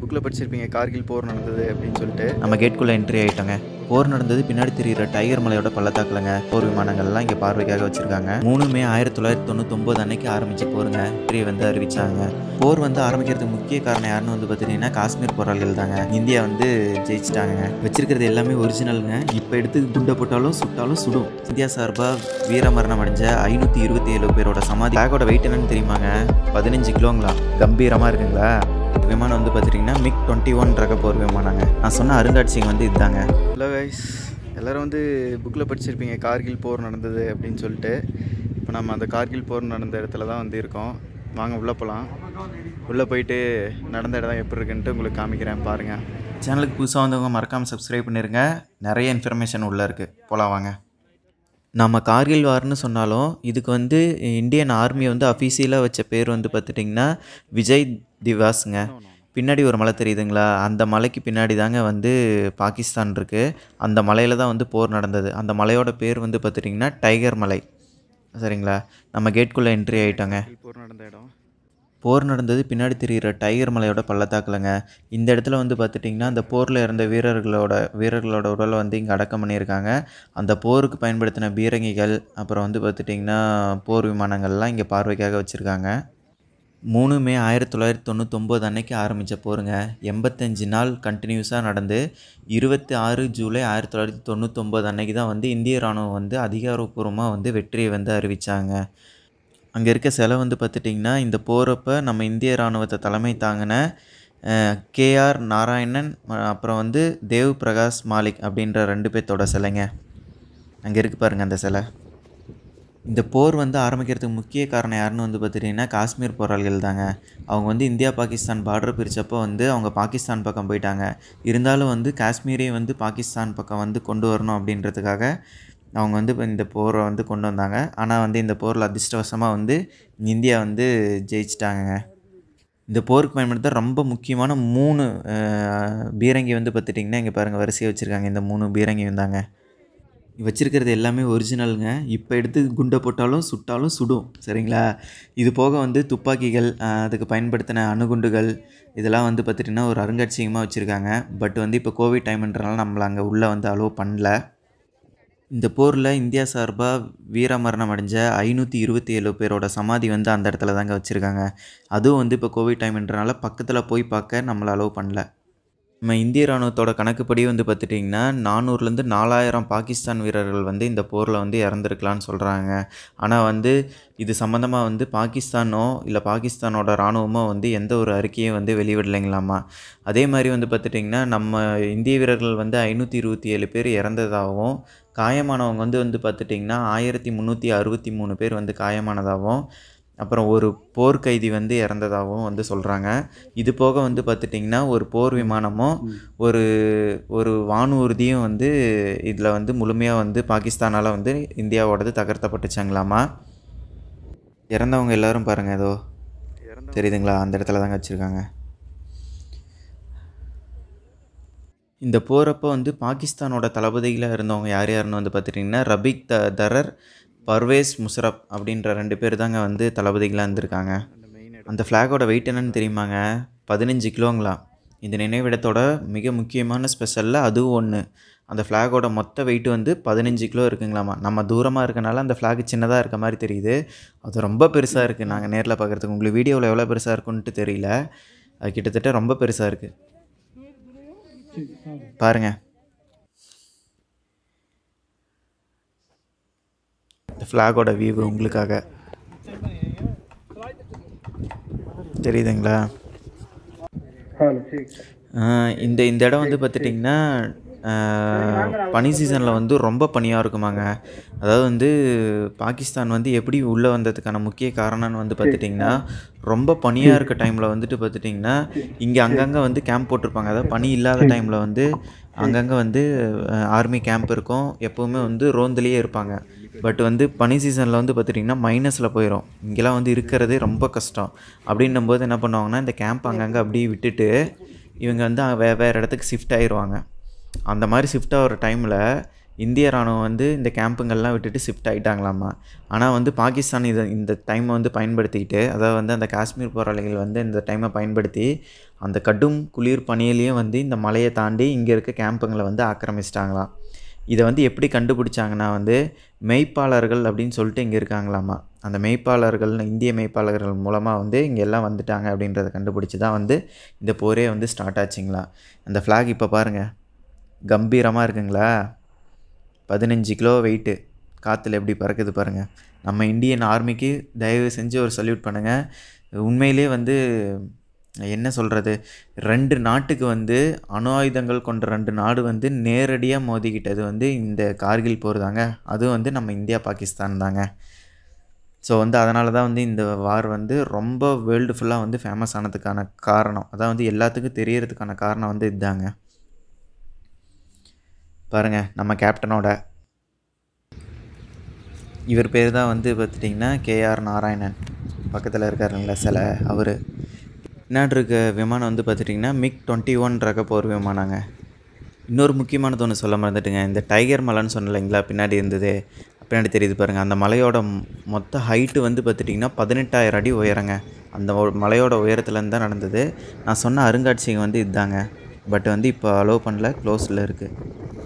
புக்கில் படிச்சிருப்பீங்க கார்கில் போர் நடந்தது அப்படின்னு சொல்லிட்டு நம்ம கேட்குள்ள என்ட்ரி ஆகிட்டாங்க போர் நடந்தது பின்னாடி தெரிகிற டைகர் மலையோட பள்ளத்தாக்கலங்க போர் விமானங்கள்லாம் இங்கே பார்வைக்காக வச்சுருக்காங்க மூணுமே ஆயிரத்தி தொள்ளாயிரத்தி தொண்ணூத்தொம்பது அன்னைக்கு ஆரம்பிச்சு போருங்க வெற்றியை வந்து அறிவிச்சாங்க போர் வந்து ஆரம்பிக்கிறதுக்கு முக்கிய காரணம் யாருன்னு வந்து பார்த்தீங்கன்னா காஷ்மீர் போராளிகள் தாங்க இந்தியா வந்து ஜெயிச்சிட்டாங்க வச்சிருக்கிறது எல்லாமே ஒரிஜினலுங்க இப்போ எடுத்து குண்டை போட்டாலும் சுட்டாலும் சுடும் இந்தியா சார்பாக வீரமரணம் அடைஞ்ச ஐநூற்றி இருபத்தி ஏழு பேரோட சமாதி பேக்கோட வெயிட் என்னன்னு தெரியுமாங்க பதினஞ்சு கிலோங்களா கம்பீரமாக இருக்குங்களா விமானம் வந்து பார்த்துட்டிங்கன்னா மிக் டுவெண்ட்டி ஒன் ரக போர் விமானாங்க நான் சொன்ன அருங்காட்சியகம் வந்து இதுதாங்க ஹலோ கைஸ் எல்லோரும் வந்து புக்கில் படிச்சிருப்பீங்க கார்கில் போர் நடந்தது அப்படின்னு சொல்லிட்டு இப்போ நம்ம அந்த கார்கில் போர் நடந்த இடத்துல தான் வந்து இருக்கோம் வாங்க உள்ளே போகலாம் உள்ளே போயிட்டு நடந்த இடம் எப்படி இருக்குன்ட்டு உங்களுக்கு காமிக்கிறேன் பாருங்கள் சேனலுக்கு புதுசாக வந்தவங்க மறக்காமல் சப்ஸ்கிரைப் பண்ணிடுங்க நிறைய இன்ஃபர்மேஷன் உள்ளே இருக்குது போகலாம் வாங்க நம்ம கார்கில் வார்னு சொன்னாலும் இதுக்கு வந்து இந்தியன் ஆர்மியை வந்து அஃபீஷியலாக வச்ச பேர் வந்து பார்த்துட்டிங்கன்னா விஜய் திவாஸுங்க பின்னாடி ஒரு மலை தெரியுதுங்களா அந்த மலைக்கு பின்னாடி தாங்க வந்து பாகிஸ்தான் இருக்குது அந்த மலையில் தான் வந்து போர் நடந்தது அந்த மலையோட பேர் வந்து பார்த்துட்டிங்கன்னா டைகர் மலை சரிங்களா நம்ம கேட்குள்ளே என்ட்ரி ஆகிட்டோங்க போர் நடந்த இடம் போர் நடந்தது பின்னாடி தெரிகிற டைகர் மலையோட பள்ளத்தாக்கலைங்க இந்த இடத்துல வந்து பார்த்துட்டிங்கன்னா அந்த போரில் இருந்த வீரர்களோட வீரர்களோட உடலை வந்து இங்கே அடக்கம் பண்ணியிருக்காங்க அந்த போருக்கு பயன்படுத்தின பீரங்கிகள் அப்புறம் வந்து பார்த்துட்டிங்கன்னா போர் விமானங்கள்லாம் இங்கே பார்வைக்காக வச்சுருக்காங்க மூணு மே ஆயிரத்தி தொள்ளாயிரத்தி தொண்ணூத்தொம்பது அன்னைக்கு ஆரம்பித்த போருங்க எண்பத்தஞ்சு நாள் கண்டினியூஸாக நடந்து இருபத்தி ஆறு ஜூலை ஆயிரத்தி தொள்ளாயிரத்தி தொண்ணூத்தொம்பது அன்னைக்கு தான் வந்து இந்திய இராணுவம் வந்து அதிகாரப்பூர்வமாக வந்து வெற்றியை வந்து அறிவித்தாங்க அங்கே இருக்க செலவு வந்து பார்த்துட்டிங்கன்னா இந்த போகிறப்ப நம்ம இந்திய இராணுவத்தை தலைமை தாங்கின கேஆர் நாராயணன் அப்புறம் வந்து தேவ் பிரகாஷ் மாலிக் அப்படின்ற ரெண்டு பேர்த்தோட சிலைங்க அங்கே இருக்குது பாருங்கள் அந்த சிலை இந்த போர் வந்து ஆரம்பிக்கிறதுக்கு முக்கிய காரணம் யாருன்னு வந்து பார்த்துட்டிங்கன்னா காஷ்மீர் போராளிகள் தாங்க அவங்க வந்து இந்தியா பாகிஸ்தான் பார்டர் பிரித்தப்போ வந்து அவங்க பாகிஸ்தான் பக்கம் போயிட்டாங்க இருந்தாலும் வந்து காஷ்மீரே வந்து பாகிஸ்தான் பக்கம் வந்து கொண்டு வரணும் அப்படின்றதுக்காக அவங்க வந்து இந்த போரை வந்து கொண்டு வந்தாங்க ஆனால் வந்து இந்த போரில் அதிர்ஷ்டவசமாக வந்து இந்தியா வந்து ஜெயிச்சிட்டாங்க இந்த போருக்கு பயன்படுத்த ரொம்ப முக்கியமான மூணு பீரங்கி வந்து பார்த்துட்டிங்கன்னா இங்கே பாருங்கள் வரிசையை வச்சுருக்காங்க இந்த மூணு பீரங்கி வந்தாங்க வச்சுருக்கிறது எல்லாமே ஒரிஜினலுங்க இப்போ எடுத்து குண்டை போட்டாலும் சுட்டாலும் சுடும் சரிங்களா இது போக வந்து துப்பாக்கிகள் அதுக்கு பயன்படுத்தின அணுகுண்டுகள் இதெல்லாம் வந்து பார்த்துட்டிங்கன்னா ஒரு அருங்காட்சியகமாக வச்சுருக்காங்க பட் வந்து இப்போ கோவிட் டைம்ன்றனால நம்மளை அங்கே உள்ளே வந்து அலோவ் பண்ணல இந்த போரில் இந்தியா சார்பாக வீரமரணம் அடைஞ்ச ஐநூற்றி இருபத்தி ஏழு பேரோட சமாதி வந்து அந்த இடத்துல தாங்க வச்சுருக்காங்க அதுவும் வந்து இப்போ கோவிட் டைம்ன்றனால பக்கத்தில் போய் பார்க்க நம்மளை அலோவ் பண்ணல நம்ம இந்திய இராணுவத்தோட கணக்குப்படி வந்து பார்த்துட்டிங்கன்னா நானூறுலேருந்து நாலாயிரம் பாகிஸ்தான் வீரர்கள் வந்து இந்த போரில் வந்து இறந்துருக்கலான்னு சொல்கிறாங்க ஆனால் வந்து இது சம்மந்தமாக வந்து பாகிஸ்தானோ இல்லை பாகிஸ்தானோட இராணுவமோ வந்து எந்த ஒரு அறிக்கையும் வந்து வெளிவிடலைங்களாமா அதே மாதிரி வந்து பார்த்துட்டிங்கன்னா நம்ம இந்திய வீரர்கள் வந்து ஐநூற்றி இருபத்தி ஏழு பேர் இறந்ததாகவும் காயமானவங்க வந்து வந்து பார்த்துட்டிங்கன்னா ஆயிரத்தி முந்நூற்றி அறுபத்தி மூணு பேர் வந்து காயமானதாகவும் அப்புறம் ஒரு போர்க்கைதி வந்து இறந்ததாகவும் வந்து சொல்கிறாங்க இது போக வந்து பார்த்துட்டிங்கன்னா ஒரு போர் விமானமும் ஒரு ஒரு வானூர்தியும் வந்து இதில் வந்து முழுமையாக வந்து பாகிஸ்தானால் வந்து இந்தியாவோடது தகர்த்தப்பட்டுச்சாங்களாமா இறந்தவங்க எல்லோரும் பாருங்கள் ஏதோ தெரியுதுங்களா அந்த இடத்துல தாங்க வச்சுருக்காங்க இந்த போகிறப்ப வந்து பாகிஸ்தானோட தளபதிகளாக இருந்தவங்க யார் யாருன்னு வந்து பார்த்துட்டிங்கன்னா ரபிக் த தரர் பர்வேஸ் முஷரப் அப்படின்ற ரெண்டு பேர் தாங்க வந்து தளபதிகளாக இருந்திருக்காங்க அந்த ஃப்ளாகோட வெயிட் என்னன்னு தெரியுமாங்க பதினஞ்சு கிலோங்களா இந்த நினைவிடத்தோட மிக முக்கியமான ஸ்பெஷலில் அதுவும் ஒன்று அந்த ஃப்ளாகோட மொத்த வெயிட் வந்து பதினஞ்சு கிலோ இருக்குங்களாமா நம்ம தூரமாக இருக்கனால அந்த ஃப்ளாக் சின்னதாக இருக்க மாதிரி தெரியுது அது ரொம்ப பெருசாக இருக்குது நாங்கள் நேரில் பார்க்குறதுக்கு உங்களுக்கு வீடியோவில் எவ்வளோ பெருசாக இருக்குன்ட்டு தெரியல அது கிட்டத்தட்ட ரொம்ப பெருசாக இருக்குது பாருங்கள் இந்த ஃப்ளாகோட வியூவு உங்களுக்காக தெரியுதுங்களா இந்த இந்த இடம் வந்து பார்த்துட்டிங்கன்னா பனி சீசனில் வந்து ரொம்ப பனியாக இருக்குமாங்க அதாவது வந்து பாகிஸ்தான் வந்து எப்படி உள்ளே வந்ததுக்கான முக்கிய காரணம்னு வந்து பார்த்துட்டிங்கன்னா ரொம்ப பனியாக இருக்க டைமில் வந்துட்டு பார்த்துட்டிங்கன்னா இங்கே அங்கங்கே வந்து கேம்ப் போட்டிருப்பாங்க அதாவது பனி இல்லாத டைமில் வந்து அங்கங்கே வந்து ஆர்மி கேம்ப் இருக்கும் எப்போவுமே வந்து ரோந்துலேயே இருப்பாங்க பட் வந்து பனி சீசனில் வந்து பார்த்துட்டிங்கன்னா மைனஸில் போயிடும் இங்கெல்லாம் வந்து இருக்கிறதே ரொம்ப கஷ்டம் அப்படின்னும் போது என்ன பண்ணுவாங்கன்னா இந்த கேம்ப் அங்கங்கே அப்படியே விட்டுட்டு இவங்க வந்து வே வேறு இடத்துக்கு ஷிஃப்ட் ஆகிடுவாங்க அந்த மாதிரி ஷிஃப்ட் ஆகிற டைமில் இந்திய ராணுவம் வந்து இந்த கேம்புங்கள்லாம் விட்டுட்டு ஷிஃப்ட் ஆகிட்டாங்களாம்மா ஆனால் வந்து பாகிஸ்தான் இதை இந்த டைமை வந்து பயன்படுத்திக்கிட்டு அதாவது வந்து அந்த காஷ்மீர் போராளிகள் வந்து இந்த டைமை பயன்படுத்தி அந்த கடும் குளிர் பணியிலையும் வந்து இந்த மலையை தாண்டி இங்கே இருக்க கேம்புங்களை வந்து ஆக்கிரமிச்சிட்டாங்களாம் இதை வந்து எப்படி கண்டுபிடிச்சாங்கன்னா வந்து மெய்ப்பாளர்கள் அப்படின்னு சொல்லிட்டு இங்கே இருக்காங்களாம்மா அந்த மெய்ப்பாளர்கள் இந்திய மெய்ப்பாளர்கள் மூலமாக வந்து இங்கே எல்லாம் வந்துட்டாங்க அப்படின்றத கண்டுபிடிச்சி தான் வந்து இந்த போரே வந்து ஸ்டார்ட் ஆச்சுங்களா அந்த ஃப்ளாக் இப்போ பாருங்கள் கம்பீரமாக இருக்குங்களா பதினஞ்சு கிலோ வெயிட்டு காற்றுல எப்படி பறக்குது பாருங்கள் நம்ம இந்தியன் ஆர்மிக்கு தயவு செஞ்சு ஒரு சல்யூட் பண்ணுங்கள் உண்மையிலே வந்து என்ன சொல்கிறது ரெண்டு நாட்டுக்கு வந்து அணு ஆயுதங்கள் கொண்ட ரெண்டு நாடு வந்து நேரடியாக மோதிக்கிட்டது வந்து இந்த கார்கில் போர் தாங்க அதுவும் வந்து நம்ம இந்தியா பாகிஸ்தான் தாங்க ஸோ வந்து அதனால தான் வந்து இந்த வார் வந்து ரொம்ப வேர்ல்டு ஃபுல்லாக வந்து ஃபேமஸ் ஆனதுக்கான காரணம் அதான் வந்து எல்லாத்துக்கும் தெரியறதுக்கான காரணம் வந்து இதுதாங்க பாருங்கள் நம்ம கேப்டனோட இவர் பேர் தான் வந்து பார்த்துட்டிங்கன்னா கேஆர் நாராயணன் பக்கத்தில் இருக்காருங்களா சில அவர் பின்னாடி இருக்க விமானம் வந்து பார்த்துட்டிங்கன்னா மிக் டுவெண்ட்டி ஒன் ரக போர் விமானாங்க இன்னொரு முக்கியமானது ஒன்று சொல்ல மறந்துட்டுங்க இந்த டைகர் மலைன்னு சொன்னலைங்களா பின்னாடி இருந்தது பின்னாடி தெரியுது பாருங்கள் அந்த மலையோட மொத்த ஹைட்டு வந்து பார்த்துட்டிங்கன்னா பதினெட்டாயிரம் அடி உயரங்க அந்த மலையோட உயரத்துலேருந்து தான் நடந்தது நான் சொன்ன அருங்காட்சியகம் வந்து இதுதாங்க பட் வந்து இப்போ அலோவ் பண்ணல க்ளோஸில் இருக்குது